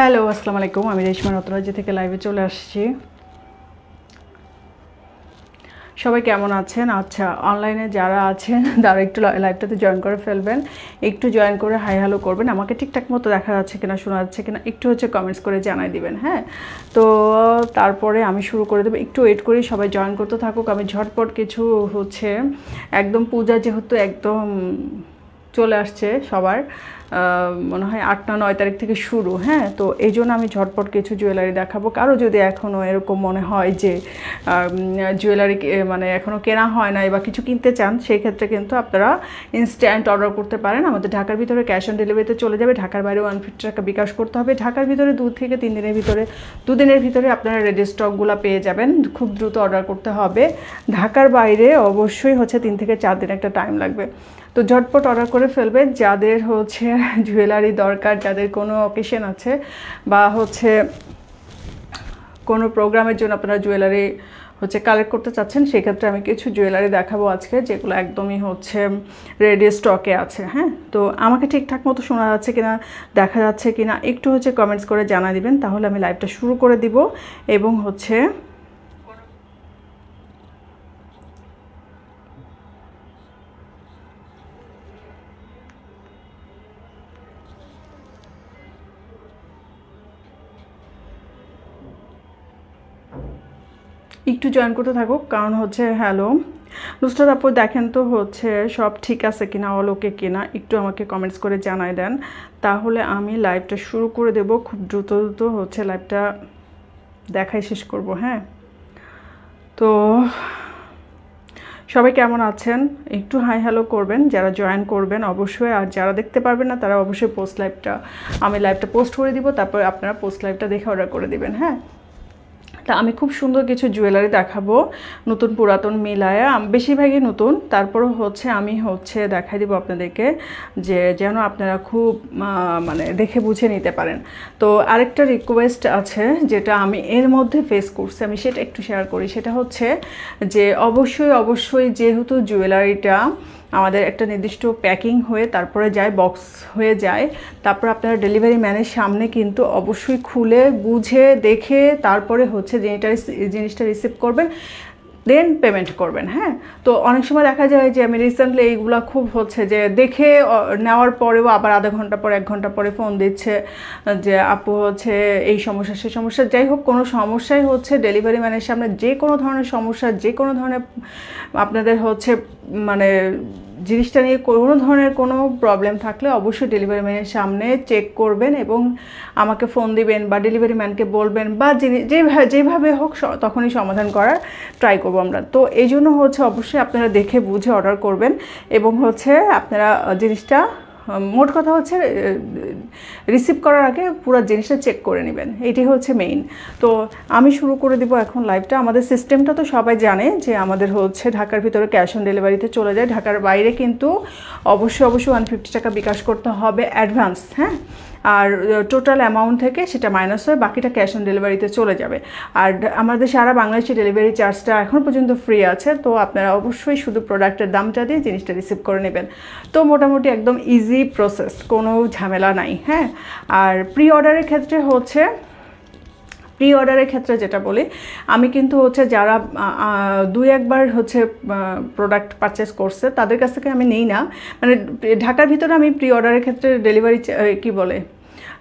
Hello আসসালামু আলাইকুম আমি রেশমা রতরাজ্য থেকে লাইভে চলে আসছি সবাই কেমন আছেন আচ্ছা অনলাইনে যারা আছেন তারা একটু লাইভটাতে জয়েন করে ফেলবেন একটু জয়েন করে হাই হ্যালো করবেন আমাকে ঠিকঠাক মতো দেখা যাচ্ছে কিনা শোনা যাচ্ছে কিনা একটু হচ্ছে কমেন্টস করে জানাই দিবেন হ্যাঁ তো তারপরে আমি শুরু করে দেবো একটু ওয়েট করি সবাই জয়েন করতে থাকুক আমি ঝটপট কিছু হচ্ছে একদম পূজা যেহেতু একদম চলে আসছে সবার মনে হয় আট না নয় তারিখ থেকে শুরু হ্যাঁ তো এই জন্য আমি ঝটপট কিছু জুয়েলারি দেখাবো কারো যদি এখনও এরকম মনে হয় যে জুয়েলারি মানে এখনও কেনা হয় নাই বা কিছু কিনতে চান সেই ক্ষেত্রে কিন্তু আপনারা ইনস্ট্যান্ট অর্ডার করতে পারেন আমাদের ঢাকার ভিতরে ক্যাশ অন ডেলিভারিতে চলে যাবে ঢাকার বাইরে ওয়ান ফিফটি টাকা বিকাশ করতে হবে ঢাকার ভিতরে দু থেকে তিন দিনের ভিতরে দুদিনের ভিতরে আপনারা রেডি স্টকগুলো পেয়ে যাবেন খুব দ্রুত অর্ডার করতে হবে ঢাকার বাইরে অবশ্যই হচ্ছে তিন থেকে চার দিন একটা টাইম লাগবে তো ঝটপট অর্ডার করে ফেলবে যাদের হচ্ছে জুয়েলারি দরকার যাদের কোনো অকেশন আছে বা হচ্ছে কোনো প্রোগ্রামের জন্য আপনারা জুয়েলারি হচ্ছে কালেক্ট করতে চাচ্ছেন সেক্ষেত্রে আমি কিছু জুয়েলারি দেখাবো আজকে যেগুলো একদমই হচ্ছে রেডি স্টকে আছে হ্যাঁ তো আমাকে ঠিকঠাক মতো শোনা যাচ্ছে কিনা দেখা যাচ্ছে কিনা একটু হচ্ছে কমেন্টস করে জানা দিবেন তাহলে আমি লাইভটা শুরু করে দিব এবং হচ্ছে একটু জয়েন করতে থাকুক কারণ হচ্ছে হ্যালো নুসরাত আপু দেখেন তো হচ্ছে সব ঠিক আছে কিনা অল ওকে না একটু আমাকে কমেন্টস করে জানাই দেন তাহলে আমি লাইভটা শুরু করে দেব খুব দ্রুত দ্রুত হচ্ছে লাইভটা দেখাই শেষ করব হ্যাঁ তো সবাই কেমন আছেন একটু হাই হ্যালো করবেন যারা জয়েন করবেন অবশ্যই আর যারা দেখতে পারবেন না তারা অবশ্যই পোস্ট লাইভটা আমি লাইভটা পোস্ট করে দিব তারপর আপনারা পোস্ট লাইভটা দেখে অর্ডার করে দিবেন হ্যাঁ তা আমি খুব সুন্দর কিছু জুয়েলারি দেখাবো নতুন পুরাতন মিলায় বেশিরভাগই নতুন তারপরও হচ্ছে আমি হচ্ছে দেখাই দেবো আপনাদেরকে যে যেন আপনারা খুব মানে দেখে বুঝে নিতে পারেন তো আরেকটা রিকোয়েস্ট আছে যেটা আমি এর মধ্যে ফেস করছি আমি সেটা একটু শেয়ার করি সেটা হচ্ছে যে অবশ্যই অবশ্যই যেহেতু জুয়েলারিটা আমাদের একটা নির্দিষ্ট প্যাকিং হয়ে তারপরে যায় বক্স হয়ে যায় তারপর আপনারা ডেলিভারি ম্যানের সামনে কিন্তু অবশ্যই খুলে বুঝে দেখে তারপরে হচ্ছে জিনিসটা জিনিসটা রিসিভ করবেন দেন পেমেন্ট করবেন হ্যাঁ তো অনেক সময় দেখা যায় যে আমি রিসেন্টলি এইগুলো খুব হচ্ছে যে দেখে নেওয়ার পরেও আবার আধা ঘন্টা পরে এক ঘন্টা পরে ফোন দিচ্ছে যে আপু হচ্ছে এই সমস্যা সেই সমস্যা যাই হোক কোনো সমস্যাই হচ্ছে ডেলিভারি ম্যানের সামনে যে কোনো ধরনের সমস্যা যে কোনো ধরনের আপনাদের হচ্ছে মানে জিনিসটা নিয়ে কোনো ধরনের কোনো প্রবলেম থাকলে অবশ্যই ডেলিভারি ম্যানের সামনে চেক করবেন এবং আমাকে ফোন দিবেন বা ডেলিভারি ম্যানকে বলবেন বা যিনি যেভাবে যেভাবে হোক তখনই সমাধান করার ট্রাই করবো আমরা তো এই জন্য হচ্ছে অবশ্যই আপনারা দেখে বুঝে অর্ডার করবেন এবং হচ্ছে আপনারা জিনিসটা মোট কথা হচ্ছে রিসিভ করার আগে পুরো জিনিসটা চেক করে নেবেন এটি হচ্ছে মেইন তো আমি শুরু করে দিব এখন লাইভটা আমাদের সিস্টেমটা তো সবাই জানে যে আমাদের হচ্ছে ঢাকার ভিতরে ক্যাশ অন ডেলিভারিতে চলে যায় ঢাকার বাইরে কিন্তু অবশ্যই অবশ্যই ওয়ান ফিফটি টাকা বিকাশ করতে হবে অ্যাডভান্স হ্যাঁ আর টোটাল অ্যামাউন্ট থেকে সেটা মাইনাস হয়ে বাকিটা ক্যাশ অন ডেলিভারিতে চলে যাবে আর আমাদের সারা বাংলাদেশে ডেলিভারি চার্জটা এখন পর্যন্ত ফ্রি আছে তো আপনারা অবশ্যই শুধু প্রোডাক্টের দামটা দিয়ে জিনিসটা রিসিভ করে নেবেন তো মোটামুটি একদম ইজি প্রসেস কোনো ঝামেলা নাই হ্যাঁ আর প্রি অর্ডারের ক্ষেত্রে হচ্ছে প্রি অর্ডারের ক্ষেত্রে যেটা বলি আমি কিন্তু হচ্ছে যারা দুই একবার হচ্ছে প্রোডাক্ট পারচেস করছে তাদের কাছ থেকে আমি নেই না মানে ঢাকার ভিতরে আমি প্রি অর্ডারের ক্ষেত্রে ডেলিভারি কি বলে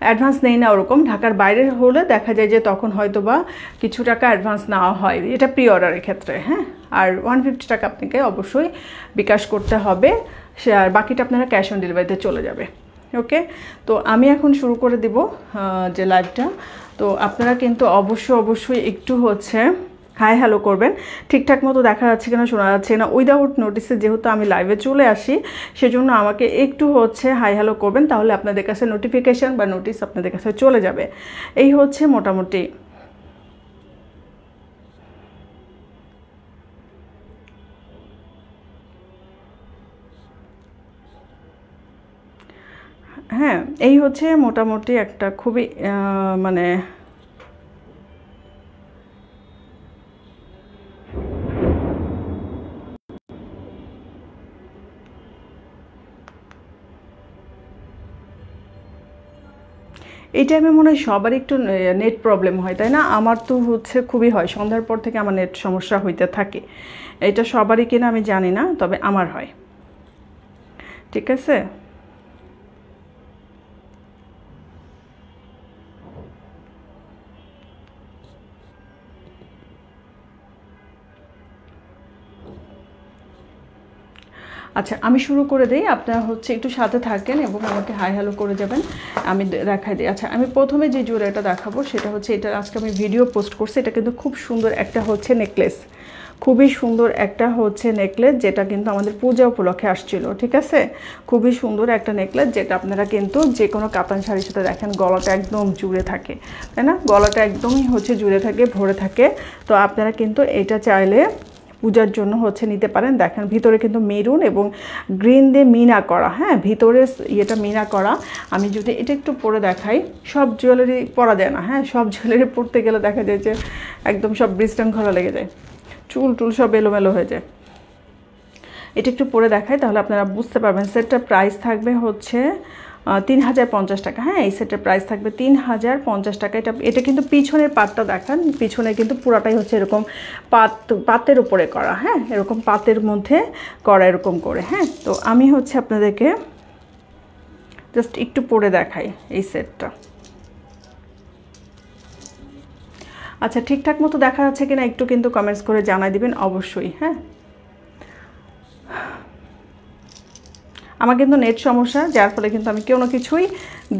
অ্যাডভান্স নেই না ওরকম ঢাকার বাইরে হলে দেখা যায় যে তখন হয়তো বা কিছু টাকা অ্যাডভান্স নেওয়া হয় এটা প্রি অর্ডারের ক্ষেত্রে হ্যাঁ আর ওয়ান ফিফটি টাকা আপনাকে অবশ্যই বিকাশ করতে হবে সে আর বাকিটা আপনারা ক্যাশ অন ডেলিভারিতে চলে যাবে ওকে তো আমি এখন শুরু করে দিব যে লাইভটা তো আপনারা কিন্তু অবশ্যই অবশ্যই একটু হচ্ছে হাই হ্যালো করবেন ঠিকঠাক মতো দেখা যাচ্ছে কিনা শোনা যাচ্ছে না উইদাউট নোটিসে যেহেতু আমি লাইভে চলে আসি সেজন্য আমাকে একটু হচ্ছে হাই হ্যালো করবেন তাহলে আপনাদের কাছে নোটিফিকেশান বা নোটিস আপনাদের কাছে চলে যাবে এই হচ্ছে মোটামুটি হ্যাঁ এই হচ্ছে মোটামুটি একটা খুবই মানে এই টাইমে মনে হয় সবার একটু নেট প্রবলেম হয় তাই না আমার তো হচ্ছে খুবই হয় সন্ধ্যার পর থেকে আমার নেট সমস্যা হইতে থাকে এটা সবারই কিনা আমি জানি না তবে আমার হয় ঠিক আছে আচ্ছা আমি শুরু করে দিই আপনারা হচ্ছে একটু সাথে থাকেন এবং আমাকে হাই হ্যালো করে যাবেন আমি দেখাই দিই আচ্ছা আমি প্রথমে যে জুয়েলারিটা দেখাবো সেটা হচ্ছে এটা আজকে আমি ভিডিও পোস্ট করছি এটা কিন্তু খুব সুন্দর একটা হচ্ছে নেকলেস খুবই সুন্দর একটা হচ্ছে নেকলেস যেটা কিন্তু আমাদের পূজা উপলক্ষে আসছিল ঠিক আছে খুবই সুন্দর একটা নেকলেস যেটা আপনারা কিন্তু যে কোনো কাতান শাড়ির সাথে দেখেন গলাটা একদম জুড়ে থাকে তাই না গলাটা একদমই হচ্ছে জুড়ে থাকে ভরে থাকে তো আপনারা কিন্তু এটা চাইলে পূজার জন্য হচ্ছে নিতে পারেন দেখেন ভিতরে কিন্তু মেরুন এবং গ্রিন দিয়ে মিনা করা হ্যাঁ ভিতরে ইয়েটা মিনা করা আমি যদি এটা একটু পরে দেখাই সব জুয়েলারি পরা যায় না হ্যাঁ সব জুয়েলারি পরতে গেলে দেখা যায় যে একদম সব ঘরা লেগে যায় চুল টুল সব এলোমেলো হয়ে যায় এটা একটু পরে দেখাই তাহলে আপনারা বুঝতে পারবেন সেটটার প্রাইস থাকবে হচ্ছে তিন হাজার পঞ্চাশ টাকা হ্যাঁ এই সেটের প্রাইস থাকবে তিন হাজার পঞ্চাশ টাকা এটা এটা কিন্তু পিছনের পাতটা দেখান পিছনে কিন্তু পুরাটাই হচ্ছে এরকম পাত পাতের উপরে করা হ্যাঁ এরকম পাতের মধ্যে করা এরকম করে হ্যাঁ তো আমি হচ্ছে আপনাদেরকে জাস্ট একটু পরে দেখাই এই সেটটা আচ্ছা ঠিকঠাক মতো দেখা যাচ্ছে কিনা একটু কিন্তু কমেন্টস করে জানাই দিবেন অবশ্যই হ্যাঁ আমার কিন্তু নেট সমস্যা যার ফলে কিন্তু আমি কোনো কিছুই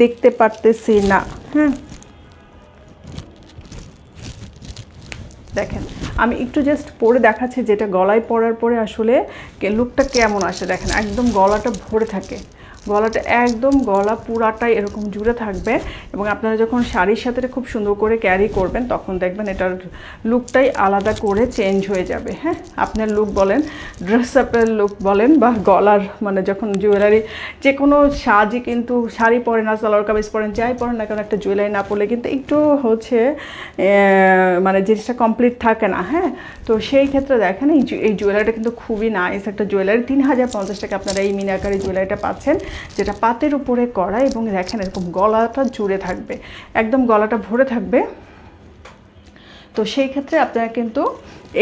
দেখতে পারতেছি না হ্যাঁ দেখেন আমি একটু জাস্ট পরে দেখাচ্ছি যেটা গলায় পরার পরে আসলে লুকটা কেমন আসে দেখেন একদম গলাটা ভরে থাকে গলাটা একদম গলা পুরাটাই এরকম জুড়ে থাকবে এবং আপনারা যখন শাড়ির সাথে খুব সুন্দর করে ক্যারি করবেন তখন দেখবেন এটার লুকটাই আলাদা করে চেঞ্জ হয়ে যাবে হ্যাঁ আপনার লুক বলেন ড্রেস আপের লুক বলেন বা গলার মানে যখন জুয়েলারি যে কোনো সাজই কিন্তু শাড়ি পরে না সালোয়ার কামিজ পরেন যাই পরেন না কারণ একটা জুয়েলারি না পরলে কিন্তু একটু হচ্ছে মানে জিনিসটা কমপ্লিট থাকে না হ্যাঁ তো সেই ক্ষেত্রে দেখেন এই এই জুয়েলারিটা কিন্তু খুবই নাইস একটা জুয়েলারি তিন হাজার পঞ্চাশ টাকা আপনারা এই মিনাকারি জুয়েলারিটা পাচ্ছেন যেটা পাতের উপরে করা এবং দেখেন এরকম গলাটা জুড়ে থাকবে একদম গলাটা ভরে থাকবে তো সেই ক্ষেত্রে আপনারা কিন্তু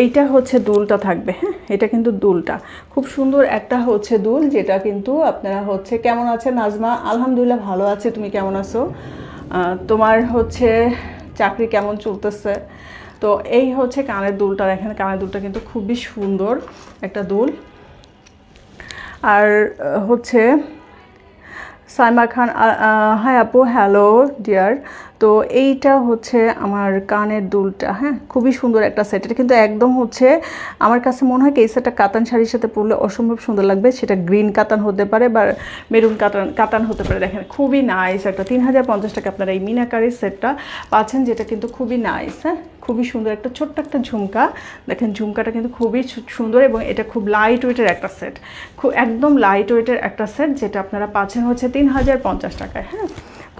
এইটা হচ্ছে দুলটা থাকবে হ্যাঁ এটা কিন্তু দুলটা খুব সুন্দর একটা হচ্ছে দুল যেটা কিন্তু আপনারা হচ্ছে কেমন আছে নাজমা আলহামদুলিল্লাহ ভালো আছে তুমি কেমন আছো তোমার হচ্ছে চাকরি কেমন চলতেছে তো এই হচ্ছে কানের দুলটা দেখেন কানের দুলটা কিন্তু খুবই সুন্দর একটা দুল আর হচ্ছে Saima Khan, uh, uh, hi Apu, hello dear. তো এইটা হচ্ছে আমার কানের দুলটা হ্যাঁ খুবই সুন্দর একটা সেট এটা কিন্তু একদম হচ্ছে আমার কাছে মনে হয় কি এই সেটটা কাতান শাড়ির সাথে পরলে অসম্ভব সুন্দর লাগবে সেটা গ্রিন কাতান হতে পারে বা মেরুন কাতান কাতান হতে পারে দেখেন খুবই নাইস একটা তিন হাজার পঞ্চাশ টাকা আপনারা এই মিনাকারের সেটটা পাচ্ছেন যেটা কিন্তু খুবই নাইস হ্যাঁ খুবই সুন্দর একটা ছোট্ট একটা ঝুমকা দেখেন ঝুমকাটা কিন্তু খুবই সুন্দর এবং এটা খুব লাইট ওয়েটের একটা সেট খুব একদম লাইট ওয়েটের একটা সেট যেটা আপনারা পাচ্ছেন হচ্ছে তিন হাজার পঞ্চাশ টাকায় হ্যাঁ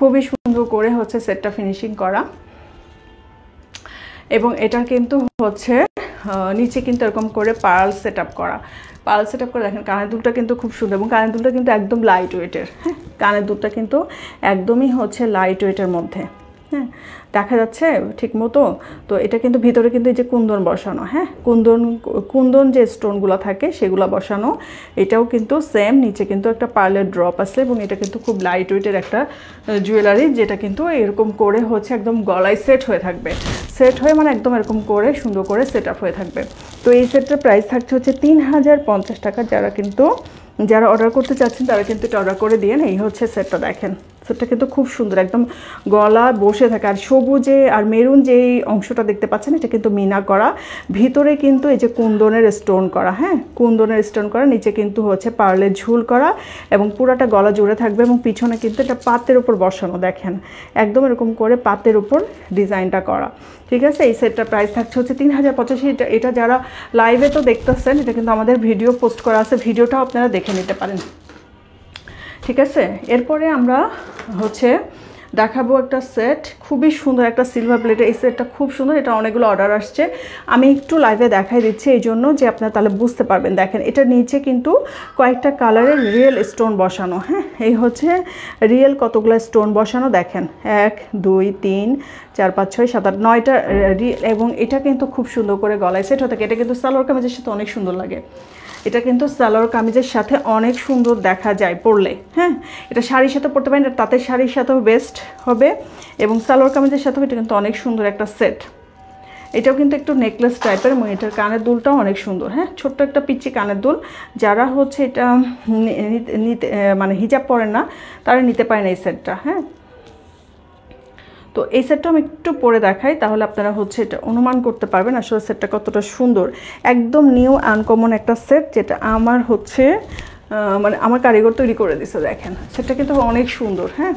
খুবই পছন্দ করে হচ্ছে সেটটা ফিনিশিং করা এবং এটা কিন্তু হচ্ছে নিচে কিন্তু এরকম করে পার্ল সেট করা পার্ল সেট করে দেখেন কানের দুলটা কিন্তু খুব সুন্দর এবং কানের দুলটা কিন্তু একদম লাইট ওয়েটের হ্যাঁ কানের দুলটা কিন্তু একদমই হচ্ছে লাইট ওয়েটের মধ্যে হ্যাঁ দেখা যাচ্ছে ঠিক মতো তো এটা কিন্তু ভিতরে কিন্তু এই যে কুন্দন বসানো হ্যাঁ কুন্দন কুন্দন যে স্টোনগুলো থাকে সেগুলো বসানো এটাও কিন্তু সেম নিচে কিন্তু একটা পার্লের ড্রপ আছে এবং এটা কিন্তু খুব লাইট ওয়েটের একটা জুয়েলারি যেটা কিন্তু এরকম করে হচ্ছে একদম গলায় সেট হয়ে থাকবে সেট হয়ে মানে একদম এরকম করে সুন্দর করে সেট আপ হয়ে থাকবে তো এই সেটটার প্রাইস থাকছে হচ্ছে তিন হাজার পঞ্চাশ টাকা যারা কিন্তু যারা অর্ডার করতে চাচ্ছেন তারা কিন্তু এটা অর্ডার করে দিয়েন এই হচ্ছে সেটটা দেখেন সেটা কিন্তু খুব সুন্দর একদম গলা বসে থাকে আর সবুজে আর মেরুন যেই অংশটা দেখতে পাচ্ছেন এটা কিন্তু মিনা করা ভিতরে কিন্তু এই যে কুন্দনের স্টোন করা হ্যাঁ কুন্দনের স্টোন করা নিচে কিন্তু হচ্ছে পার্লের ঝুল করা এবং পুরাটা গলা জুড়ে থাকবে এবং পিছনে কিন্তু এটা পাতের উপর বসানো দেখেন একদম এরকম করে পাতের উপর ডিজাইনটা করা ঠিক আছে এই সেটটার প্রাইস থাকছে হচ্ছে তিন হাজার পঁচাশি এটা এটা যারা লাইভে তো দেখতেছেন এটা কিন্তু আমাদের ভিডিও পোস্ট করা আছে ভিডিওটাও আপনারা দেখে নিতে পারেন ঠিক আছে এরপরে আমরা হচ্ছে দেখাবো একটা সেট খুবই সুন্দর একটা সিলভার প্লেটের এই সেটটা খুব সুন্দর এটা অনেকগুলো অর্ডার আসছে আমি একটু লাইভে দেখাই দিচ্ছি এই জন্য যে আপনারা তাহলে বুঝতে পারবেন দেখেন এটা নিচে কিন্তু কয়েকটা কালারের রিয়েল স্টোন বসানো হ্যাঁ এই হচ্ছে রিয়েল কতগুলো স্টোন বসানো দেখেন এক দুই তিন চার পাঁচ ছয় সাত আট নয়টা রিয়েল এবং এটা কিন্তু খুব সুন্দর করে গলায় সেট হতে এটা কিন্তু সালোয়ার কামিজের সাথে অনেক সুন্দর লাগে এটা কিন্তু সালোয়ার কামিজের সাথে অনেক সুন্দর দেখা যায় পরলে হ্যাঁ এটা শাড়ির সাথে পরতে পারেন এটা তাঁতের শাড়ির সাথেও বেস্ট হবে এবং সালোয়ার কামিজের সাথেও এটা কিন্তু অনেক সুন্দর একটা সেট এটাও কিন্তু একটু নেকলেস টাইপের এবং এটার কানের দুলটাও অনেক সুন্দর হ্যাঁ ছোট্ট একটা পিচ্ছি কানের দুল যারা হচ্ছে এটা নিতে মানে হিজাব পরে না তারা নিতে পারে না এই সেটটা হ্যাঁ তো এই সেটটা আমি একটু পরে দেখাই তাহলে আপনারা হচ্ছে এটা অনুমান করতে পারবেন আসলে সেটটা কতটা সুন্দর একদম নিউ আনকমন একটা সেট যেটা আমার হচ্ছে মানে আমার কারিগর তৈরি করে দিছে দেখেন সেটটা কিন্তু অনেক সুন্দর হ্যাঁ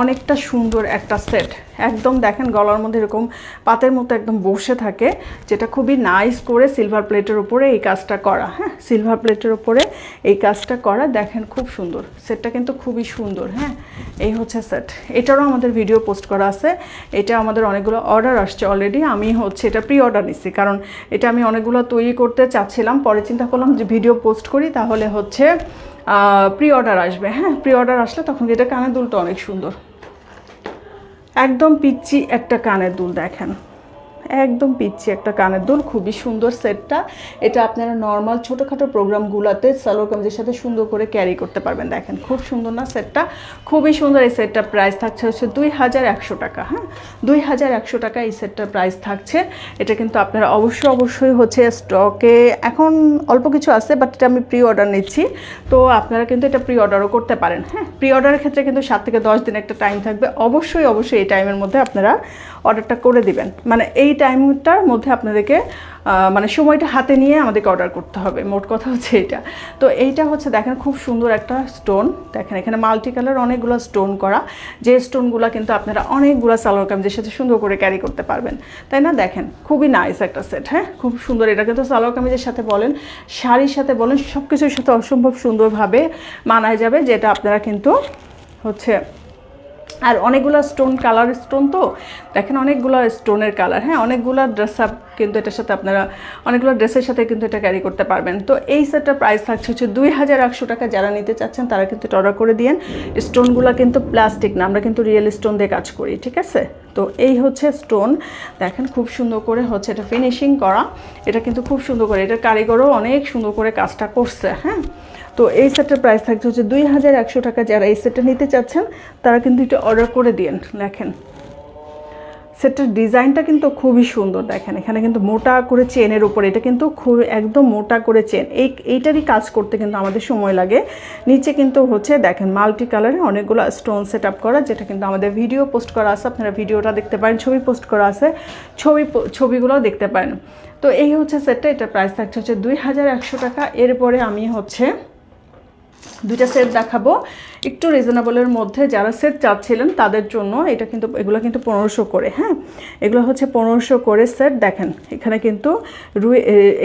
অনেকটা সুন্দর একটা সেট একদম দেখেন গলার মধ্যে এরকম পাতের মতো একদম বসে থাকে যেটা খুবই নাইস করে সিলভার প্লেটের উপরে এই কাজটা করা হ্যাঁ সিলভার প্লেটের উপরে এই কাজটা করা দেখেন খুব সুন্দর সেটটা কিন্তু খুবই সুন্দর হ্যাঁ এই হচ্ছে সেট এটারও আমাদের ভিডিও পোস্ট করা আছে এটা আমাদের অনেকগুলো অর্ডার আসছে অলরেডি আমি হচ্ছে এটা প্রি অর্ডার নিচ্ছি কারণ এটা আমি অনেকগুলো তৈরি করতে চাচ্ছিলাম পরে চিন্তা করলাম যে ভিডিও পোস্ট করি তাহলে হচ্ছে প্রি অর্ডার আসবে হ্যাঁ প্রি অর্ডার আসলে তখন এটা কানের দুলটা অনেক সুন্দর একদম পিচ্ছি একটা কানের দুল দেখেন একদম পিচ্ছি একটা কানের দুল খুবই সুন্দর সেটটা এটা আপনারা নর্মাল ছোটোখাটো প্রোগ্রামগুলোতে সালোয়ার কামিজের সাথে সুন্দর করে ক্যারি করতে পারবেন দেখেন খুব সুন্দর না সেটটা খুবই সুন্দর এই সেটটা প্রাইস থাকছে হচ্ছে দুই হাজার একশো টাকা হ্যাঁ দুই হাজার একশো টাকা এই সেটটার প্রাইস থাকছে এটা কিন্তু আপনারা অবশ্যই অবশ্যই হচ্ছে স্টকে এখন অল্প কিছু আছে বাট এটা আমি প্রি অর্ডার নিচ্ছি তো আপনারা কিন্তু এটা প্রি অর্ডারও করতে পারেন হ্যাঁ প্রি অর্ডারের ক্ষেত্রে কিন্তু সাত থেকে দশ দিন একটা টাইম থাকবে অবশ্যই অবশ্যই এই টাইমের মধ্যে আপনারা অর্ডারটা করে দিবেন মানে এই টাইমটার মধ্যে আপনাদেরকে মানে সময়টা হাতে নিয়ে আমাদেরকে অর্ডার করতে হবে মোট কথা হচ্ছে এটা তো এইটা হচ্ছে দেখেন খুব সুন্দর একটা স্টোন দেখেন এখানে মাল্টি কালার অনেকগুলো স্টোন করা যে স্টোনগুলো কিন্তু আপনারা অনেকগুলো সালোয়ার কামিজের সাথে সুন্দর করে ক্যারি করতে পারবেন তাই না দেখেন খুবই নাইস একটা সেট হ্যাঁ খুব সুন্দর এটা কিন্তু সালোয়ার কামিজের সাথে বলেন শাড়ির সাথে বলেন সব কিছুর সাথে অসম্ভব সুন্দরভাবে মানায় যাবে যেটা আপনারা কিন্তু হচ্ছে আর অনেকগুলো স্টোন কালার স্টোন তো দেখেন অনেকগুলো স্টোনের কালার হ্যাঁ অনেকগুলো ড্রেস আপ কিন্তু এটার সাথে আপনারা অনেকগুলো ড্রেসের সাথে কিন্তু এটা ক্যারি করতে পারবেন তো এই সেটটার প্রাইস থাকছে হচ্ছে দুই হাজার একশো টাকা যারা নিতে চাচ্ছেন তারা কিন্তু এটা অর্ডার করে দিয়েন স্টোনগুলো কিন্তু প্লাস্টিক না আমরা কিন্তু রিয়েল স্টোন দিয়ে কাজ করি ঠিক আছে তো এই হচ্ছে স্টোন দেখেন খুব সুন্দর করে হচ্ছে এটা ফিনিশিং করা এটা কিন্তু খুব সুন্দর করে এটা কারিগরও অনেক সুন্দর করে কাজটা করছে হ্যাঁ তো এই সেটের প্রাইস থাকছে হচ্ছে দুই হাজার একশো টাকা যারা এই সেটটা নিতে চাচ্ছেন তারা কিন্তু এটা অর্ডার করে দিয়েন দেখেন সেটার ডিজাইনটা কিন্তু খুবই সুন্দর দেখেন এখানে কিন্তু মোটা করে চেনের উপর এটা কিন্তু খুব একদম মোটা করে চেন এই এইটারই কাজ করতে কিন্তু আমাদের সময় লাগে নিচে কিন্তু হচ্ছে দেখেন মাল্টি কালারে অনেকগুলো স্টোন সেট আপ করা যেটা কিন্তু আমাদের ভিডিও পোস্ট করা আছে আপনারা ভিডিওটা দেখতে পারেন ছবি পোস্ট করা আছে ছবি ছবিগুলোও দেখতে পারেন তো এই হচ্ছে সেটটা এটা প্রাইস থাকছে হচ্ছে দুই হাজার একশো টাকা এরপরে আমি হচ্ছে দুইটা সেট দেখাবো একটু রিজনেবলের মধ্যে যারা সেট চাচ্ছিলেন তাদের জন্য এটা কিন্তু এগুলো কিন্তু পনেরোশো করে হ্যাঁ এগুলো হচ্ছে পনেরোশো করে সেট দেখেন এখানে কিন্তু রুই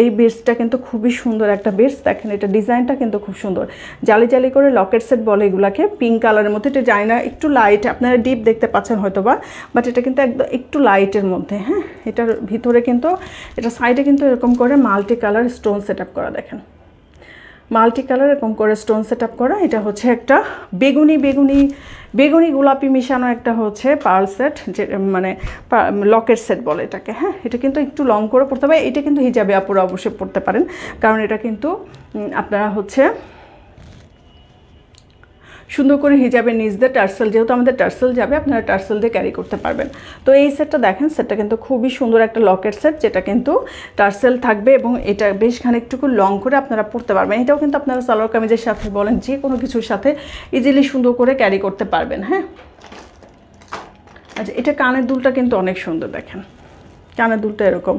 এই বিটসটা কিন্তু খুবই সুন্দর একটা বেডস দেখেন এটা ডিজাইনটা কিন্তু খুব সুন্দর জালি জালি করে লকেট সেট বলে এগুলাকে পিঙ্ক কালারের মধ্যে এটা যায় না একটু লাইট আপনারা ডিপ দেখতে পাচ্ছেন হয়তো বা বাট এটা কিন্তু একদম একটু লাইটের মধ্যে হ্যাঁ এটার ভিতরে কিন্তু এটা সাইডে কিন্তু এরকম করে মাল্টি কালার স্টোন সেট করা দেখেন মাল্টি কালার এরকম করে স্টোন সেট করা এটা হচ্ছে একটা বেগুনি বেগুনি বেগুনি গোলাপি মিশানো একটা হচ্ছে পার সেট যে মানে লকের সেট বলে এটাকে হ্যাঁ এটা কিন্তু একটু লং করে পড়তে হবে এটা কিন্তু হিজাবে আপুরা অবশ্যই পড়তে পারেন কারণ এটা কিন্তু আপনারা হচ্ছে সুন্দর করে হিজাবের নিচ দিয়ে টার্সেল যেহেতু আমাদের টার্সেল যাবে আপনারা টার্সেল দিয়ে ক্যারি করতে পারবেন তো এই সেটটা দেখেন সেটটা কিন্তু খুবই সুন্দর একটা লকেট সেট যেটা কিন্তু টার্সেল থাকবে এবং এটা বেশ খানিকটুকু লং করে আপনারা পরতে পারবেন এটাও কিন্তু আপনারা সালোয়ার কামিজের সাথে বলেন যে কোনো কিছুর সাথে ইজিলি সুন্দর করে ক্যারি করতে পারবেন হ্যাঁ আচ্ছা এটা কানের দুলটা কিন্তু অনেক সুন্দর দেখেন কানের দুলটা এরকম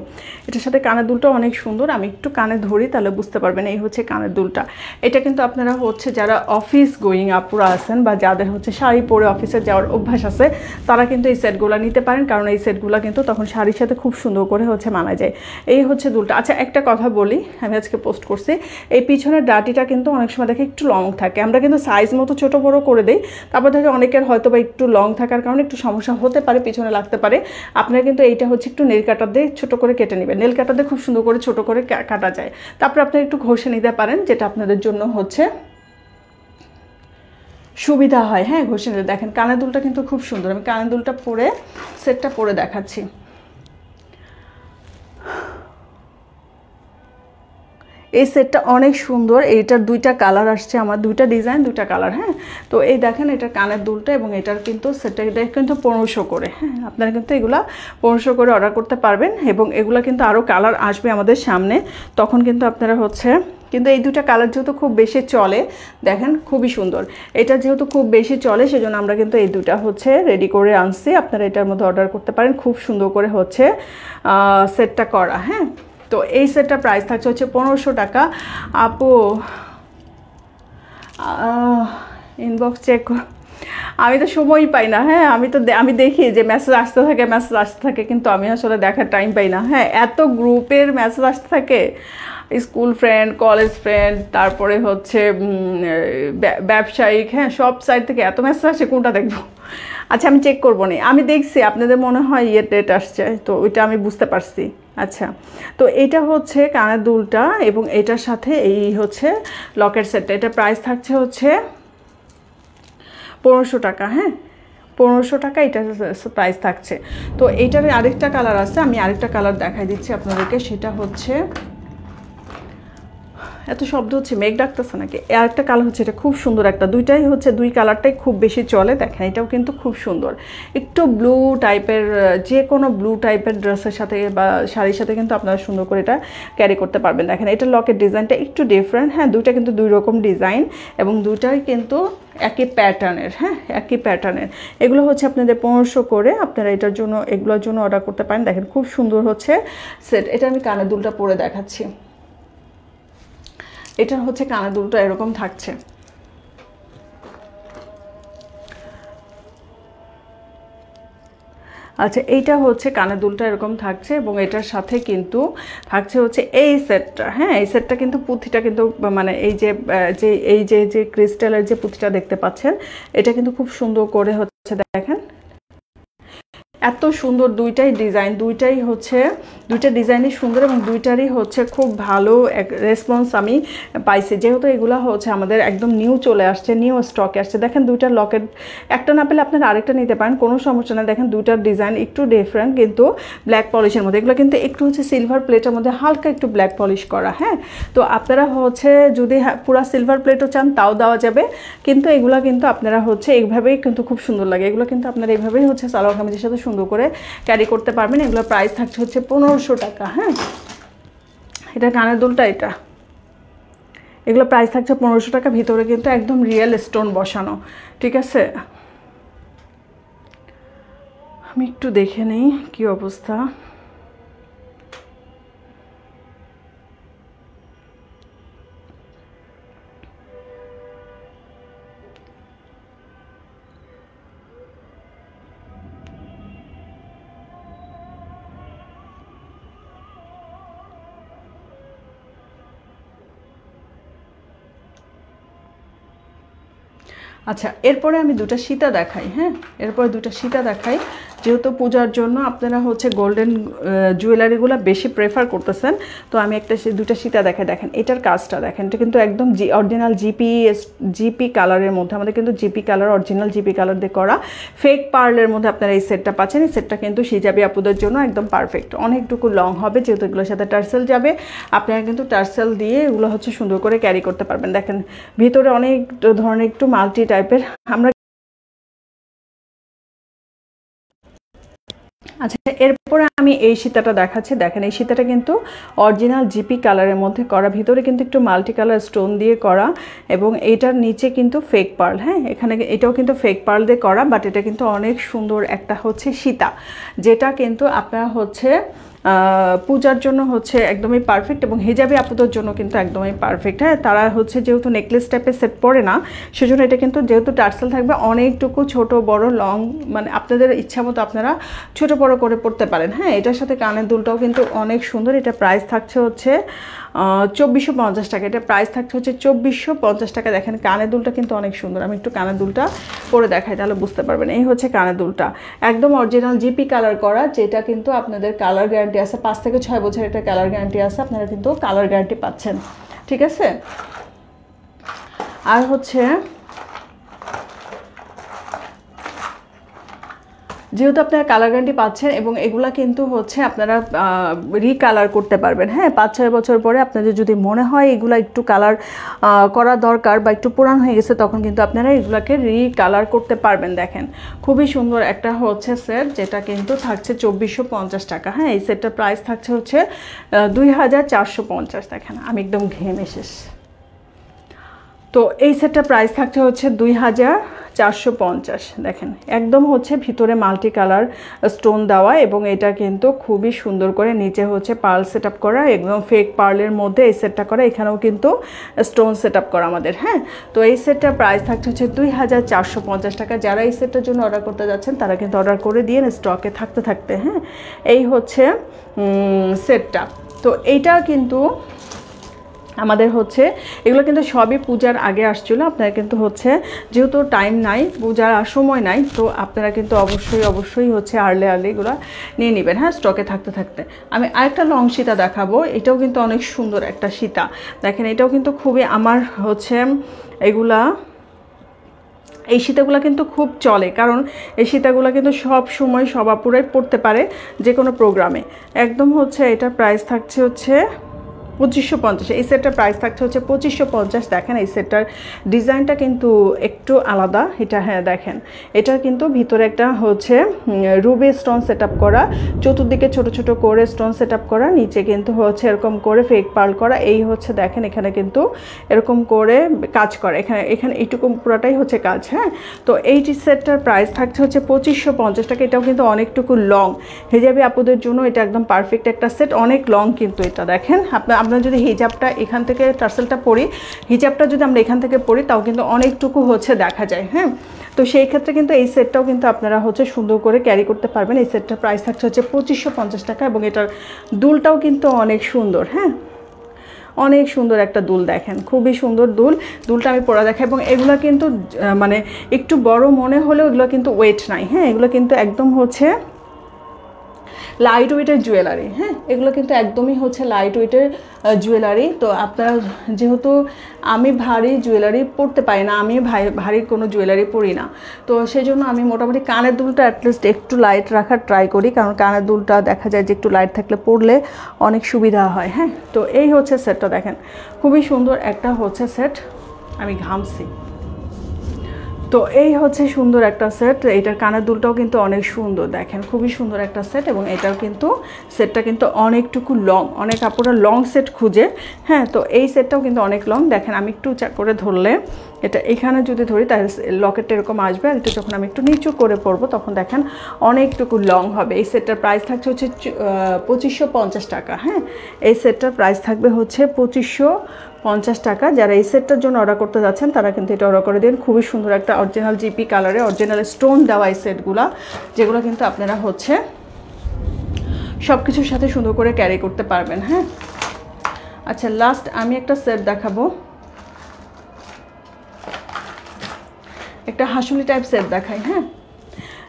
এটার সাথে কানের দুলটা অনেক সুন্দর আমি একটু কানে ধরি তাহলে বুঝতে পারবেন এই হচ্ছে কানের দুলটা এটা কিন্তু আপনারা হচ্ছে যারা অফিস গোয়িং আপুরা আছেন বা যাদের হচ্ছে শাড়ি পরে অফিসে যাওয়ার অভ্যাস আছে তারা কিন্তু এই সেটগুলো নিতে পারেন কারণ এই সেটগুলো কিন্তু তখন শাড়ির সাথে খুব সুন্দর করে হচ্ছে মানা যায় এই হচ্ছে দুলটা আচ্ছা একটা কথা বলি আমি আজকে পোস্ট করছি এই পিছনের ডাটিটা কিন্তু অনেক সময় দেখে একটু লং থাকে আমরা কিন্তু সাইজ মতো ছোট বড় করে দিই তারপর দেখে অনেকের হয়তো বা একটু লং থাকার কারণে একটু সমস্যা হতে পারে পিছনে লাগতে পারে আপনারা কিন্তু এইটা হচ্ছে একটু কাটার দিয়ে ছোটো করে কেটে নেবেন নেল কাটার দিয়ে খুব সুন্দর করে ছোটো করে কাটা যায় তারপরে আপনি একটু ঘষে নিতে পারেন যেটা আপনাদের জন্য হচ্ছে সুবিধা হয় হ্যাঁ ঘষে নিলে দেখেন কানের দুলটা কিন্তু খুব সুন্দর আমি কানের দুলটা পরে সেটটা পরে দেখাচ্ছি এই সেটটা অনেক সুন্দর এইটার দুইটা কালার আসছে আমার দুইটা ডিজাইন দুইটা কালার হ্যাঁ তো এই দেখেন এটার কানের দুলটা এবং এটার কিন্তু সেটটা এটা কিন্তু পনেরোশো করে হ্যাঁ আপনারা কিন্তু এগুলা পনেরোশো করে অর্ডার করতে পারবেন এবং এগুলা কিন্তু আরও কালার আসবে আমাদের সামনে তখন কিন্তু আপনারা হচ্ছে কিন্তু এই দুটা কালার যেহেতু খুব বেশি চলে দেখেন খুবই সুন্দর এটা যেহেতু খুব বেশি চলে সেজন্য আমরা কিন্তু এই দুটা হচ্ছে রেডি করে আনছি আপনারা এটার মধ্যে অর্ডার করতে পারেন খুব সুন্দর করে হচ্ছে সেটটা করা হ্যাঁ তো এই সেটটা প্রাইস থাকছে হচ্ছে পনেরোশো টাকা আপু ইনবক্স চেক আমি তো সময়ই পাই না হ্যাঁ আমি তো আমি দেখি যে মেসেজ আসতে থাকে মেসেজ আসতে থাকে কিন্তু আমি আসলে দেখার টাইম পাই না হ্যাঁ এত গ্রুপের মেসেজ আসতে থাকে স্কুল ফ্রেন্ড কলেজ ফ্রেন্ড তারপরে হচ্ছে ব্যবসায়িক হ্যাঁ সব সাইড থেকে এত মেসেজ আসে কোনটা দেখবো আচ্ছা আমি চেক করবো না আমি দেখছি আপনাদের মনে হয় ইয়ে ডেট আসছে তো ওইটা আমি বুঝতে পারছি আচ্ছা তো এটা হচ্ছে কানের দুলটা এবং এটার সাথে এই হচ্ছে লকেট সেটটা এটা প্রাইস থাকছে হচ্ছে পনেরোশো টাকা হ্যাঁ পনেরোশো টাকা এটা প্রাইস থাকছে তো এটার আরেকটা কালার আছে আমি আরেকটা কালার দেখাই দিচ্ছি আপনাদেরকে সেটা হচ্ছে এত শব্দ হচ্ছে মেঘ ডাকতেছে নাকি আর একটা কালার হচ্ছে এটা খুব সুন্দর একটা দুইটাই হচ্ছে দুই কালারটাই খুব বেশি চলে দেখেন এটাও কিন্তু খুব সুন্দর একটু ব্লু টাইপের যে কোনো ব্লু টাইপের ড্রেসের সাথে বা শাড়ির সাথে কিন্তু আপনারা সুন্দর করে এটা ক্যারি করতে পারবেন দেখেন এটা লকের ডিজাইনটা একটু ডিফারেন্ট হ্যাঁ দুইটা কিন্তু দুই রকম ডিজাইন এবং দুইটাই কিন্তু একই প্যাটার্নের হ্যাঁ একই প্যাটার্নের এগুলো হচ্ছে আপনাদের পনেরোশো করে আপনারা এটার জন্য এগুলোর জন্য অর্ডার করতে পারেন দেখেন খুব সুন্দর হচ্ছে সেট এটা আমি কানে দুলটা পরে দেখাচ্ছি এটা হচ্ছে কানা দুলটা এরকম থাকছে আচ্ছা এইটা হচ্ছে কানে দুলটা এরকম থাকছে এবং এটার সাথে কিন্তু থাকছে হচ্ছে এই সেটটা হ্যাঁ এই সেটটা কিন্তু পুঁথিটা কিন্তু মানে এই যে যে এই যে যে ক্রিস্টালের যে পুঁথিটা দেখতে পাচ্ছেন এটা কিন্তু খুব সুন্দর করে হচ্ছে দেখেন এত সুন্দর দুইটাই ডিজাইন দুইটাই হচ্ছে দুইটা ডিজাইনই সুন্দর এবং দুইটারই হচ্ছে খুব ভালো এক রেসপন্স আমি পাইছি যেহেতু এগুলো হচ্ছে আমাদের একদম নিউ চলে আসছে নিউ স্টকে আসছে দেখেন দুইটার লকেট একটা না পেলে আপনারা আরেকটা নিতে পারেন কোনো সমস্যা না দেখেন দুইটার ডিজাইন একটু ডিফারেন্ট কিন্তু ব্ল্যাক পলিশের মধ্যে এগুলো কিন্তু একটু হচ্ছে সিলভার প্লেটের মধ্যে হালকা একটু ব্ল্যাক পলিশ করা হ্যাঁ তো আপনারা হচ্ছে যদি পুরা সিলভার প্লেটও চান তাও দেওয়া যাবে কিন্তু এগুলো কিন্তু আপনারা হচ্ছে এইভাবেই কিন্তু খুব সুন্দর লাগে এগুলো কিন্তু আপনারা এইভাবেই হচ্ছে সালোয়ার কামিজের সাথে সুন্দর করে ক্যারি করতে পারবেন এগুলো প্রাইস থাকছে হচ্ছে পনেরোশো টাকা হ্যাঁ এটা কানের দুলটা এটা এগুলো প্রাইস থাকছে পনেরোশো টাকা ভিতরে কিন্তু একদম রিয়েল স্টোন বসানো ঠিক আছে আমি একটু দেখে নিই কী অবস্থা আচ্ছা এরপরে আমি দুটা সীতা দেখাই হ্যাঁ এরপরে দুটা সীতা দেখাই যেহেতু পূজার জন্য আপনারা হচ্ছে গোল্ডেন জুয়েলারিগুলো বেশি প্রেফার করতেছেন তো আমি একটা দুটা সীতা দেখে দেখেন এটার কাজটা দেখেন এটা কিন্তু একদম জি অরিজিনাল জিপি জিপি কালারের মধ্যে আমাদের কিন্তু GP colour original GP colour দিয়ে করা ফেক পার্লের মধ্যে আপনারা এই সেটটা পাচ্ছেন এই সেটটা কিন্তু সিজাবি আপুদের জন্য একদম পারফেক্ট অনেকটুকু লং হবে যেহেতু এগুলোর সাথে টার্সেল যাবে আপনারা কিন্তু টার্সেল দিয়ে এগুলো হচ্ছে সুন্দর করে ক্যারি করতে পারবেন দেখেন ভিতরে অনেক ধরনের একটু মাল্টি টাইপের আমরা আচ্ছা এরপরে আমি এই সীতাটা দেখাচ্ছি দেখেন এই সীতাটা কিন্তু অরিজিনাল জিপি কালারের মধ্যে করা ভিতরে কিন্তু একটু মাল্টি কালার স্টোন দিয়ে করা এবং এটার নিচে কিন্তু ফেক পার্ল হ্যাঁ এখানে এটাও কিন্তু ফেক পার্ল দিয়ে করা বাট এটা কিন্তু অনেক সুন্দর একটা হচ্ছে সীতা যেটা কিন্তু আপনারা হচ্ছে পূজার জন্য হচ্ছে একদমই পারফেক্ট এবং হেজাবি আপুদের জন্য কিন্তু একদমই পারফেক্ট হ্যাঁ তারা হচ্ছে যেহেতু নেকলেস টাইপের সেট পরে না সেজন্য এটা কিন্তু যেহেতু টার্সেল থাকবে অনেকটুকু ছোট বড় লং মানে আপনাদের ইচ্ছা মতো আপনারা ছোট বড় করে পড়তে পারেন হ্যাঁ এটার সাথে কানের দুলটাও কিন্তু অনেক সুন্দর এটা প্রাইস থাকছে হচ্ছে চব্বিশশো পঞ্চাশ টাকা এটা প্রাইস থাকছে হচ্ছে চব্বিশশো পঞ্চাশ টাকা দেখেন কানের দুলটা কিন্তু অনেক সুন্দর আমি একটু কানের দুলটা পরে দেখাই তাহলে বুঝতে পারবেন এই হচ্ছে কানের দুলটা একদম অরিজিনাল জিপি কালার করা যেটা কিন্তু আপনাদের কালার গ্যারান্টি আছে পাঁচ থেকে ছয় বছর এটা কালার গ্যারান্টি আছে আপনারা কিন্তু কালার গ্যারান্টি পাচ্ছেন ঠিক আছে আর হচ্ছে যেহেতু আপনারা কালার গ্যারান্টি পাচ্ছেন এবং এগুলা কিন্তু হচ্ছে আপনারা রিকালার করতে পারবেন হ্যাঁ পাঁচ ছয় বছর পরে আপনাদের যদি মনে হয় এগুলা একটু কালার করা দরকার বা একটু পুরান হয়ে গেছে তখন কিন্তু আপনারা এগুলাকে রিকালার করতে পারবেন দেখেন খুবই সুন্দর একটা হচ্ছে সেট যেটা কিন্তু থাকছে চব্বিশশো পঞ্চাশ টাকা হ্যাঁ এই সেটটার প্রাইস থাকছে হচ্ছে দুই হাজার চারশো পঞ্চাশ দেখেন আমি একদম ঘেমে শেষ তো এই সেটটা প্রাইস থাকছে হচ্ছে দুই হাজার চারশো পঞ্চাশ দেখেন একদম হচ্ছে ভিতরে মাল্টি কালার স্টোন দেওয়া এবং এটা কিন্তু খুবই সুন্দর করে নিচে হচ্ছে পার্ল সেট করা একদম ফেক পার্লের মধ্যে এই সেটটা করা এখানেও কিন্তু স্টোন সেট করা আমাদের হ্যাঁ তো এই সেটটা প্রাইস থাকছে হচ্ছে দুই হাজার চারশো পঞ্চাশ টাকা যারা এই সেটটার জন্য অর্ডার করতে যাচ্ছেন তারা কিন্তু অর্ডার করে দিয়ে স্টকে থাকতে থাকতে হ্যাঁ এই হচ্ছে সেটটা তো এইটা কিন্তু আমাদের হচ্ছে এগুলো কিন্তু সবই পূজার আগে আসছিলো আপনারা কিন্তু হচ্ছে যেহেতু টাইম নাই পূজার সময় নাই তো আপনারা কিন্তু অবশ্যই অবশ্যই হচ্ছে আর্লে আর্লে এগুলো নিয়ে নেবেন হ্যাঁ স্টকে থাকতে থাকতে আমি আরেকটা লং সীতা দেখাবো এটাও কিন্তু অনেক সুন্দর একটা সীতা দেখেন এটাও কিন্তু খুবই আমার হচ্ছে এগুলা এই সীতাগুলো কিন্তু খুব চলে কারণ এই সীতাগুলো কিন্তু সব সময় সবাপুরাই পড়তে পারে যে কোনো প্রোগ্রামে একদম হচ্ছে এটা প্রাইস থাকছে হচ্ছে পঁচিশশো পঞ্চাশ এই সেটটার প্রাইস থাকছে হচ্ছে পঁচিশশো পঞ্চাশ দেখেন এই সেটটার ডিজাইনটা কিন্তু একটু আলাদা এটা হ্যাঁ দেখেন এটা কিন্তু ভিতরে একটা হচ্ছে রুবে স্টোন সেট করা চতুর্দিকে ছোট ছোট করে স্টোন সেট করা নিচে কিন্তু হচ্ছে এরকম করে ফেক পাল করা এই হচ্ছে দেখেন এখানে কিন্তু এরকম করে কাজ করে এখানে এখানে এইটুকু পুরোটাই হচ্ছে কাজ হ্যাঁ তো এই সেটটার প্রাইস থাকছে হচ্ছে পঁচিশশো পঞ্চাশ টাকা এটাও কিন্তু অনেকটুকু লং হেজাবি আপুদের জন্য এটা একদম পারফেক্ট একটা সেট অনেক লং কিন্তু এটা দেখেন আপনার আমরা যদি হিজাবটা এখান থেকে টার্সেলটা পরি হিজাবটা যদি আমরা এখান থেকে পরি তাও কিন্তু অনেকটুকু হচ্ছে দেখা যায় হ্যাঁ তো সেই ক্ষেত্রে কিন্তু এই সেটটাও কিন্তু আপনারা হচ্ছে সুন্দর করে ক্যারি করতে পারবেন এই সেটটার প্রাইস থাকছে হচ্ছে পঁচিশশো পঞ্চাশ টাকা এবং এটার দুলটাও কিন্তু অনেক সুন্দর হ্যাঁ অনেক সুন্দর একটা দুল দেখেন খুবই সুন্দর দুল দুলটা আমি পরা দেখাই এবং এগুলো কিন্তু মানে একটু বড় মনে হলেও এগুলো কিন্তু ওয়েট নাই হ্যাঁ এগুলো কিন্তু একদম হচ্ছে লাইট ওয়েটের জুয়েলারি হ্যাঁ এগুলো কিন্তু একদমই হচ্ছে লাইট ওয়েটের জুয়েলারি তো আপনার যেহেতু আমি ভারী জুয়েলারি পরতে পারি না আমি ভারী কোনো জুয়েলারি পরি না তো সেই জন্য আমি মোটামুটি কানের দুলটা অ্যাটলিস্ট একটু লাইট রাখার ট্রাই করি কারণ কানের দুলটা দেখা যায় যে একটু লাইট থাকলে পরলে অনেক সুবিধা হয় হ্যাঁ তো এই হচ্ছে সেটটা দেখেন খুবই সুন্দর একটা হচ্ছে সেট আমি ঘামছি তো এই হচ্ছে সুন্দর একটা সেট এটার কানের দুলটাও কিন্তু অনেক সুন্দর দেখেন খুবই সুন্দর একটা সেট এবং এটাও কিন্তু সেটটা কিন্তু অনেকটুকু লং অনেক আপুরা লং সেট খুঁজে হ্যাঁ তো এই সেটটাও কিন্তু অনেক লং দেখেন আমি একটু চা করে ধরলে এটা এখানে যদি ধরি তাহলে লকেটটা এরকম আসবে আর এটা যখন আমি একটু নিচু করে পরবো তখন দেখেন অনেকটুকু লং হবে এই সেটটার প্রাইস থাকছে হচ্ছে পঁচিশশো পঞ্চাশ টাকা হ্যাঁ এই সেটটার প্রাইস থাকবে হচ্ছে পঁচিশশো পঞ্চাশ টাকা যারা এই সেটটার জন্য অর্ডার করতে যাচ্ছেন তারা কিন্তু এটা অর্ডার করে দিন খুবই সুন্দর একটা অরিজিনাল জিপি কালারে অরিজিনাল স্টোন দেওয়া এই সেটগুলো যেগুলো কিন্তু আপনারা হচ্ছে সব কিছুর সাথে সুন্দর করে ক্যারি করতে পারবেন হ্যাঁ আচ্ছা লাস্ট আমি একটা সেট দেখাবো একটা হাসুলি টাইপ সেট দেখাই হ্যাঁ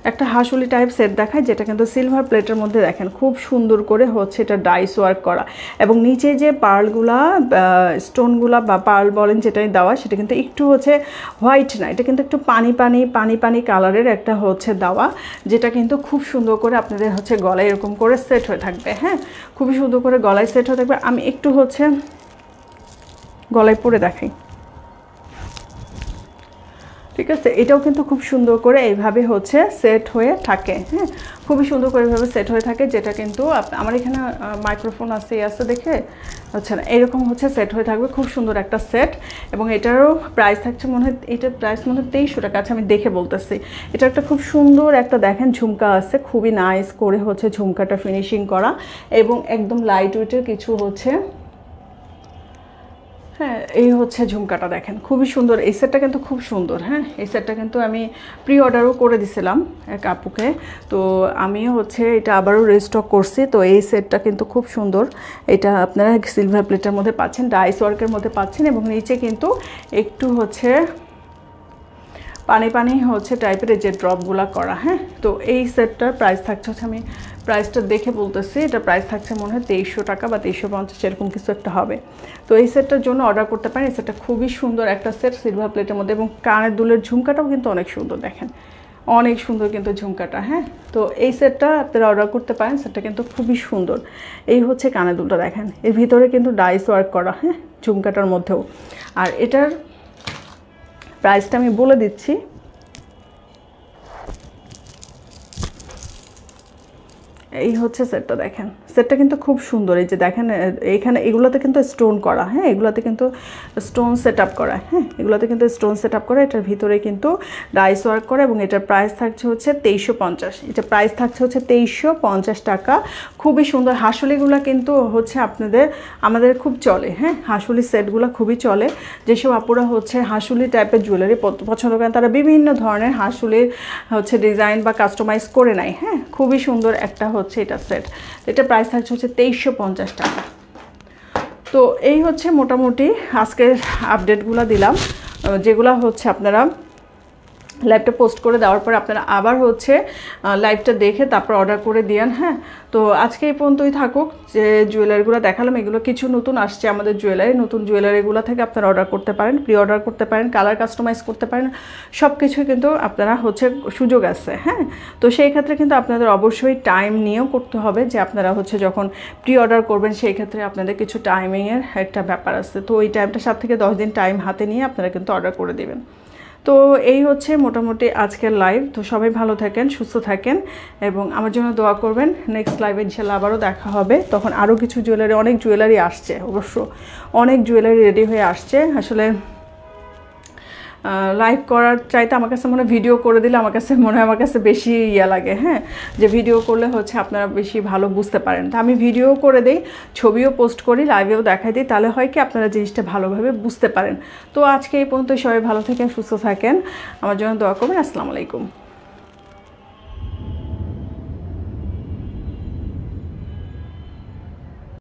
একটা হাসুলি টাইপ সেট দেখায় যেটা কিন্তু সিলভার প্লেটের মধ্যে দেখেন খুব সুন্দর করে হচ্ছে এটা ডাইস ওয়ার্ক করা এবং নিচে যে পার্লগুলা স্টোনগুলা বা পার্ল বলেন যেটাই দেওয়া সেটা কিন্তু একটু হচ্ছে হোয়াইট না এটা কিন্তু একটু পানি পানি পানি পানি কালারের একটা হচ্ছে দেওয়া যেটা কিন্তু খুব সুন্দর করে আপনাদের হচ্ছে গলায় এরকম করে সেট হয়ে থাকবে হ্যাঁ খুবই সুন্দর করে গলায় সেট হয়ে থাকবে আমি একটু হচ্ছে গলায় পরে দেখাই ঠিক আছে এটাও কিন্তু খুব সুন্দর করে এইভাবে হচ্ছে সেট হয়ে থাকে হ্যাঁ খুবই সুন্দর করে এভাবে সেট হয়ে থাকে যেটা কিন্তু আমার এখানে মাইক্রোফোন আছে আছে দেখে আচ্ছা না এরকম হচ্ছে সেট হয়ে থাকবে খুব সুন্দর একটা সেট এবং এটারও প্রাইস থাকছে মনে হয় এটার প্রাইস মনে হয় তেইশশো টাকা আছে আমি দেখে বলতেছি এটা একটা খুব সুন্দর একটা দেখেন ঝুমকা আছে খুবই নাইস করে হচ্ছে ঝুমকাটা ফিনিশিং করা এবং একদম লাইট উইটের কিছু হচ্ছে হ্যাঁ এই হচ্ছে ঝুমকাটা দেখেন খুবই সুন্দর এই সেটটা কিন্তু খুব সুন্দর হ্যাঁ এই সেটটা কিন্তু আমি প্রি অর্ডারও করে দিছিলাম এক আপুকে তো আমি হচ্ছে এটা আবারও রেজিস্টক করছি তো এই সেটটা কিন্তু খুব সুন্দর এটা আপনারা সিলভার প্লেটের মধ্যে পাচ্ছেন ডাইস ওয়ার্কের মধ্যে পাচ্ছেন এবং নিচে কিন্তু একটু হচ্ছে পানি পানি হচ্ছে টাইপের যে ড্রপগুলো করা হ্যাঁ তো এই সেটটার প্রাইস থাকছে হচ্ছে আমি প্রাইসটা দেখে বলতেছি এটা প্রাইস থাকছে মনে হয় তেইশশো টাকা বা তেইশশো পঞ্চাশ এরকম কিছু একটা হবে তো এই সেটটার জন্য অর্ডার করতে পারেন এই সেটটা খুবই সুন্দর একটা সেট সিলভার প্লেটের মধ্যে এবং কানের দুলের ঝুমকাটাও কিন্তু অনেক সুন্দর দেখেন অনেক সুন্দর কিন্তু ঝুমকাটা হ্যাঁ তো এই সেটটা আপনারা অর্ডার করতে পারেন সেটটা কিন্তু খুবই সুন্দর এই হচ্ছে কানের দুলটা দেখেন এর ভিতরে কিন্তু ডাইস ওয়ার্ক করা হ্যাঁ ঝুমকাটার মধ্যেও আর এটার প্রাইসটা আমি বলে দিচ্ছি এই হচ্ছে সেটটা দেখেন সেটটা কিন্তু খুব সুন্দর এই যে দেখেন এখানে এগুলোতে কিন্তু স্টোন করা হ্যাঁ এগুলোতে কিন্তু স্টোন সেট আপ করা হ্যাঁ এগুলোতে কিন্তু স্টোন সেট আপ করা এটার ভিতরে কিন্তু ডাইস ওয়ার্ক করা এবং এটার প্রাইস থাকছে হচ্ছে তেইশশো পঞ্চাশ এটা প্রাইস থাকছে হচ্ছে তেইশশো পঞ্চাশ টাকা খুবই সুন্দর হাঁসুলিগুলো কিন্তু হচ্ছে আপনাদের আমাদের খুব চলে হ্যাঁ হাঁসুলি সেটগুলো খুবই চলে যেসব আপুরা হচ্ছে হাঁসুলি টাইপের জুয়েলারি পছন্দ করেন তারা বিভিন্ন ধরনের হাঁসুলির হচ্ছে ডিজাইন বা কাস্টমাইজ করে নেয় হ্যাঁ খুবই সুন্দর একটা হচ্ছে এটা সেট এটা প্রাইস থাকছে হচ্ছে তেইশশো পঞ্চাশ টাকা তো এই হচ্ছে মোটামুটি আজকের আপডেটগুলো দিলাম যেগুলো হচ্ছে আপনারা লাইভটা পোস্ট করে দেওয়ার পর আপনারা আবার হচ্ছে লাইভটা দেখে তারপর অর্ডার করে দিয়ান হ্যাঁ তো আজকে এই পর্যন্তই থাকুক যে জুয়েলারিগুলো দেখালাম এগুলো কিছু নতুন আসছে আমাদের জুয়েলারি নতুন জুয়েলারিগুলো থেকে আপনারা অর্ডার করতে পারেন প্রি অর্ডার করতে পারেন কালার কাস্টমাইজ করতে পারেন সব কিছুই কিন্তু আপনারা হচ্ছে সুযোগ আছে হ্যাঁ তো সেই ক্ষেত্রে কিন্তু আপনাদের অবশ্যই টাইম নিয়েও করতে হবে যে আপনারা হচ্ছে যখন প্রি অর্ডার করবেন সেই ক্ষেত্রে আপনাদের কিছু টাইমিংয়ের একটা ব্যাপার আছে তো ওই টাইমটা সাত থেকে দশ দিন টাইম হাতে নিয়ে আপনারা কিন্তু অর্ডার করে দেবেন তো এই হচ্ছে মোটামুটি আজকের লাইভ তো সবাই ভালো থাকেন সুস্থ থাকেন এবং আমার জন্য দোয়া করবেন নেক্সট লাইভ ইনশাল্লাহ আবারও দেখা হবে তখন আরও কিছু জুয়েলারি অনেক জুয়েলারি আসছে অবশ্য অনেক জুয়েলারি রেডি হয়ে আসছে আসলে লাইভ করার চাইতে আমার কাছে মনে ভিডিও করে দিলে আমার কাছে মনে হয় আমার কাছে বেশি ইয়া লাগে হ্যাঁ যে ভিডিও করলে হচ্ছে আপনারা বেশি ভালো বুঝতে পারেন তো আমি ভিডিও করে দিই ছবিও পোস্ট করি লাইভেও দেখাই দিই তাহলে হয় কি আপনারা জিনিসটা ভালোভাবে বুঝতে পারেন তো আজকে এই পর্যন্ত সবাই ভালো থাকেন সুস্থ থাকেন আমার জন্য দোয়া করবেন আসসালামু আলাইকুম